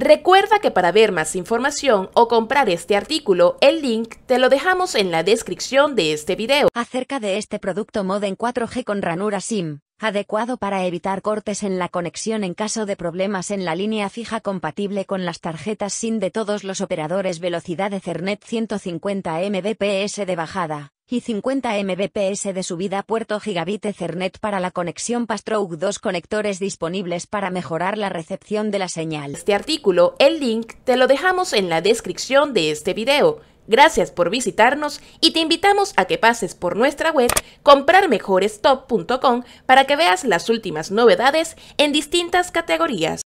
Recuerda que para ver más información o comprar este artículo, el link te lo dejamos en la descripción de este video. Acerca de este producto Modem 4G con ranura SIM, adecuado para evitar cortes en la conexión en caso de problemas en la línea fija compatible con las tarjetas SIM de todos los operadores velocidad Ethernet 150 Mbps de bajada y 50 Mbps de subida puerto gigabit Ethernet para la conexión Pastrow, dos conectores disponibles para mejorar la recepción de la señal. Este artículo, el link, te lo dejamos en la descripción de este video. Gracias por visitarnos y te invitamos a que pases por nuestra web comprarmejorestop.com para que veas las últimas novedades en distintas categorías.